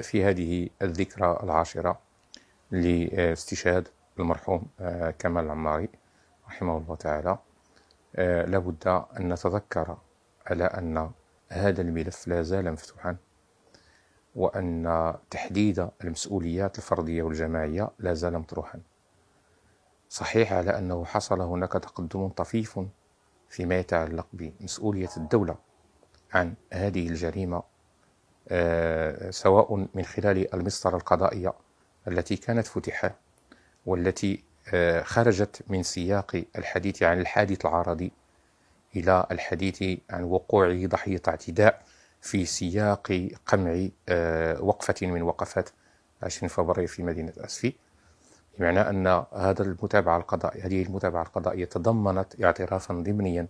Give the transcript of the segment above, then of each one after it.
في هذه الذكرى العاشرة لاستشهاد المرحوم آه، كمال العماري رحمه الله تعالى آه، لابد أن نتذكر على أن هذا الملف لا زال مفتوحا وأن تحديد المسؤوليات الفردية والجماعية لا زال مطروحا صحيح على أنه حصل هناك تقدم طفيف فيما يتعلق بمسؤولية الدولة عن هذه الجريمة آه، سواء من خلال المسطرة القضائية التي كانت فتحت والتي آه، خرجت من سياق الحديث عن الحادث العرضي إلى الحديث عن وقوع ضحية اعتداء في سياق قمع آه، وقفة من وقفات 20 فبراير في مدينة أسفي بمعنى أن هذا المتابعة القضائية هذه المتابعة القضائية تضمنت اعترافا ضمنيا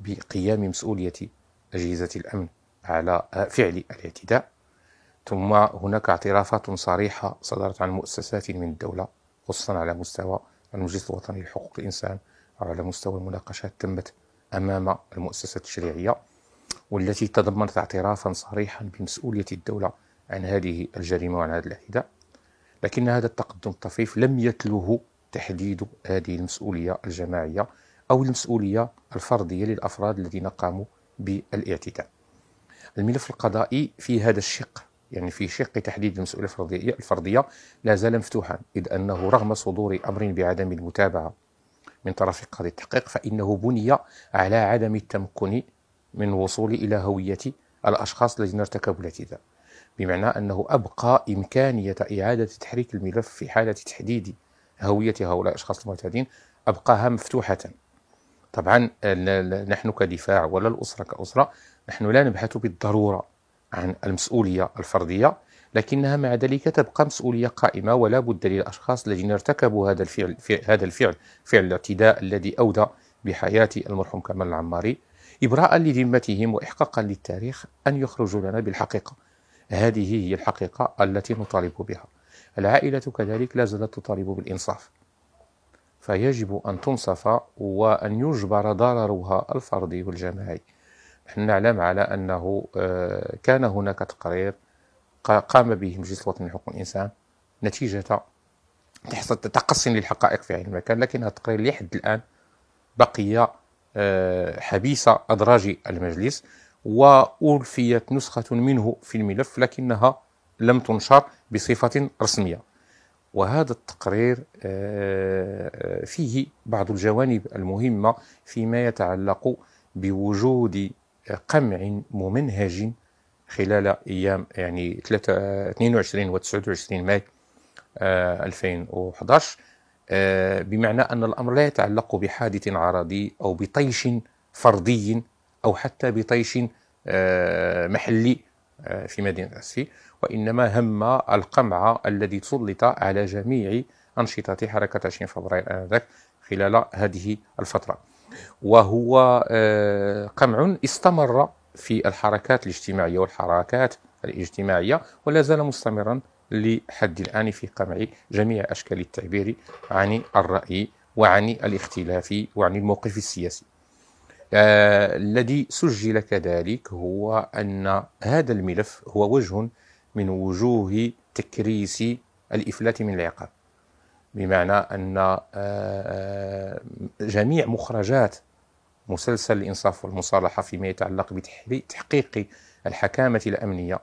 بقيام مسؤولية أجهزة الأمن على فعل الاعتداء ثم هناك اعترافات صريحة صدرت عن مؤسسات من الدولة خصوصا على مستوى المجلس الوطني لحقوق الإنسان أو على مستوى المناقشات تمت أمام المؤسسة التشريعية والتي تضمنت اعترافا صريحا بمسؤولية الدولة عن هذه الجريمة وعن هذا الاعتداء لكن هذا التقدم الطفيف لم يتلوه تحديد هذه المسؤولية الجماعية أو المسؤولية الفردية للأفراد الذين قاموا بالاعتداء الملف القضائي في هذا الشق يعني في شق تحديد المسؤوليه الفرديه الفرديه لا زال مفتوحا اذ انه رغم صدور امر بعدم المتابعه من طرف قاضي التحقيق فانه بني على عدم التمكن من الوصول الى هويه الاشخاص الذين ارتكبوا الاعتداء بمعنى انه ابقى امكانيه اعاده تحريك الملف في حاله تحديد هويه هؤلاء الاشخاص المعتدين ابقاها مفتوحه طبعا آه، نحن كدفاع ولا الأسرة كأسرة نحن لا نبحث بالضرورة عن المسؤولية الفردية لكنها مع ذلك تبقى مسؤولية قائمة ولا بد للأشخاص الذين ارتكبوا هذا الفعل هذا الفعل فعل الاعتداء الذي أودى بحياة المرحوم كمال العماري إبراء لذمتهم وإحقاقا للتاريخ أن يخرجوا لنا بالحقيقة هذه هي الحقيقة التي نطالب بها العائلة كذلك لا زالت تطالب بالإنصاف فيجب أن تنصف وأن يجبر ضررها الفردي والجماعي نحن نعلم على أنه آه، كان هناك تقرير قام به مجلس الوطني لحقوق الإنسان نتيجة تقصي للحقائق في عين المكان لكن هذا التقرير لحد الآن بقي آه، حبيسة أدراج المجلس وألفيت نسخة منه في الملف لكنها لم تنشر بصفة رسمية وهذا التقرير آه، آه، فيه بعض الجوانب المهمة فيما يتعلق بوجود قمع ممنهج خلال أيام يعني 22 و 29 ماي 2011 آه، بمعنى أن الأمر لا يتعلق بحادث عرضي أو بطيش فردي أو حتى بطيش محلي آه، في مدينة أسفي وإنما هم القمع الذي تسلط على جميع أنشطة حركة 20 فبراير آنذاك خلال هذه الفترة وهو آه، قمع استمر في الحركات الاجتماعية والحركات الاجتماعية ولا زال مستمرا لحد الآن في قمع جميع أشكال التعبير عن الرأي وعن الاختلاف وعن الموقف السياسي آه، الذي سجل كذلك هو أن هذا الملف هو وجه من وجوه تكريس الإفلات من العقاب بمعنى أن آه، آه، جميع مخرجات مسلسل الإنصاف والمصالحة فيما يتعلق بتحقيق الحكامة الأمنية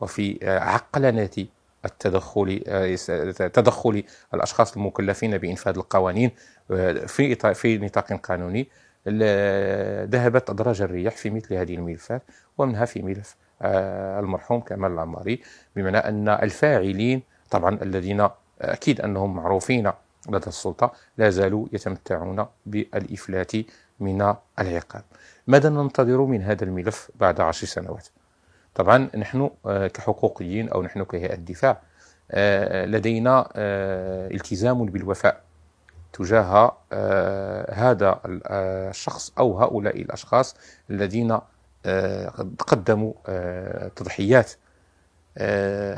وفي عقلنة التدخل تدخل الاشخاص المكلفين بانفاذ القوانين في في نطاق قانوني ذهبت أدراج الرياح في مثل هذه الملفات ومنها في ملف آه، المرحوم كمال العماري بمعنى أن الفاعلين طبعا الذين آه، أكيد أنهم معروفين لدى السلطة لا زالوا يتمتعون بالإفلات من العقاب ماذا ننتظر من هذا الملف بعد عشر سنوات طبعا نحن آه، كحقوقيين أو نحن كهيئة الدفاع لدينا التزام بالوفاء تجاه آه، هذا آه، الشخص او هؤلاء الاشخاص الذين آه، قدموا تضحيات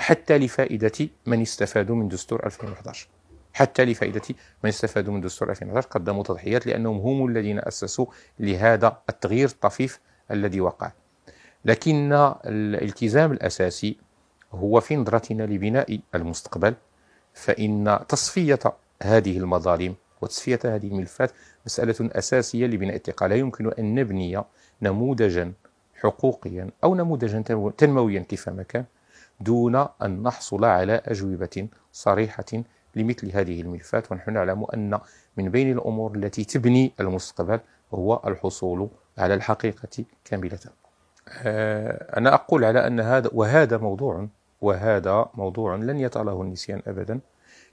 حتى لفائده من استفادوا من دستور 2011 حتى لفائده من استفادوا من دستور 2011 قدموا تضحيات لانهم هم الذين اسسوا لهذا التغيير الطفيف الذي وقع لكن الالتزام الاساسي هو في نظرتنا لبناء المستقبل فان تصفيه هذه المظالم وتصفية هذه الملفات مسألة أساسية لبناء الثقة لا يمكن أن نبني نموذجا حقوقيا أو نموذجا تنمويا كيفما كان دون أن نحصل على أجوبة صريحة لمثل هذه الملفات ونحن نعلم أن من بين الأمور التي تبني المستقبل هو الحصول على الحقيقة كاملة آه، أنا أقول على أن هذا وهذا موضوع وهذا موضوع لن يطاله النسيان أبدا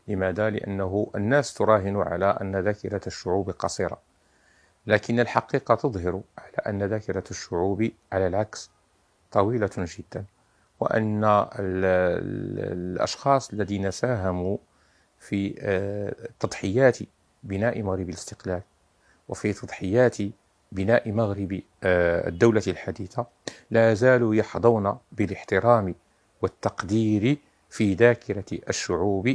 لماذا؟ لأنه الناس تراهن على أن ذاكرة الشعوب قصيرة لكن الحقيقة تظهر على أن ذاكرة الشعوب على العكس طويلة جدا وأن الأشخاص الذين ساهموا في آه، تضحيات بناء مغرب الاستقلال وفي تضحيات بناء مغرب آه، الدولة الحديثة لا زالوا يحظون بالاحترام والتقدير في ذاكرة الشعوب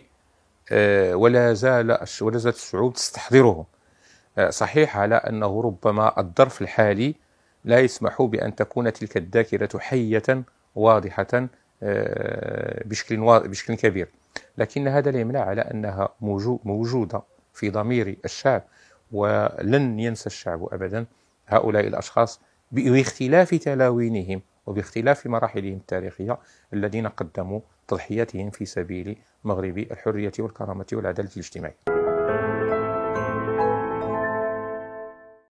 آه، ولا زال ولا زالت الشعوب تستحضرهم آه، صحيح على انه ربما الظرف الحالي لا يسمح بان تكون تلك الذاكره حيه واضحه آه، بشكل بشكل كبير لكن هذا لا يمنع على انها موجوده في ضمير الشعب ولن ينسى الشعب ابدا هؤلاء الاشخاص باختلاف تلاوينهم وباختلاف مراحلهم التاريخية الذين قدموا تضحياتهم في سبيل مغرب الحرية والكرامة والعدالة الاجتماعية